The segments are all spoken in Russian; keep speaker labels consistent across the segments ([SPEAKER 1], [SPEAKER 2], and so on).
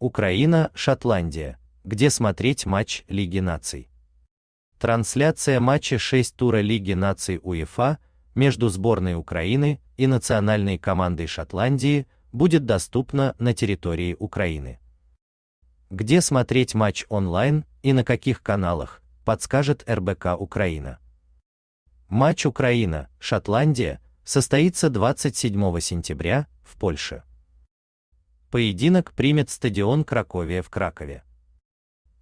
[SPEAKER 1] Украина, Шотландия, где смотреть матч Лиги наций. Трансляция матча 6 тура Лиги наций УЕФА между сборной Украины и национальной командой Шотландии будет доступна на территории Украины. Где смотреть матч онлайн и на каких каналах, подскажет РБК Украина. Матч Украина, Шотландия состоится 27 сентября в Польше. Поединок примет стадион Краковия в Кракове.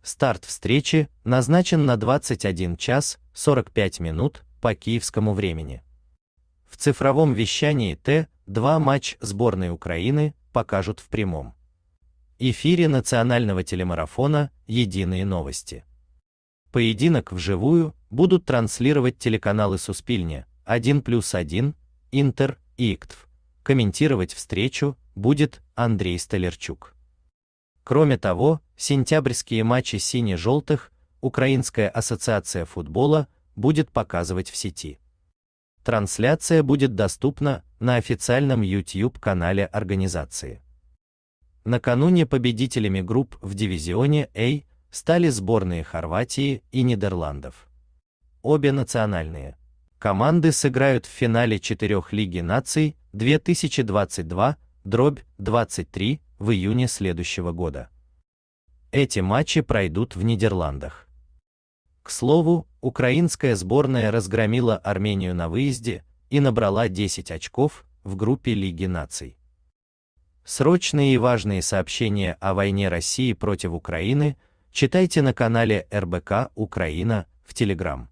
[SPEAKER 1] Старт встречи назначен на 21 час 45 минут по киевскому времени. В цифровом вещании Т2 матч сборной Украины покажут в прямом эфире национального телемарафона «Единые новости». Поединок вживую будут транслировать телеканалы Суспильня, 1 плюс 1, Интер и ИКТВ. Комментировать встречу будет Андрей Столярчук. Кроме того, сентябрьские матчи сине-желтых Украинская ассоциация футбола будет показывать в сети. Трансляция будет доступна на официальном YouTube-канале организации. Накануне победителями групп в дивизионе А стали сборные Хорватии и Нидерландов. Обе национальные команды сыграют в финале четырех Лиги наций 2022 дробь 23 в июне следующего года. Эти матчи пройдут в Нидерландах. К слову, украинская сборная разгромила Армению на выезде и набрала 10 очков в группе Лиги наций. Срочные и важные сообщения о войне России против Украины читайте на канале РБК Украина в Телеграм.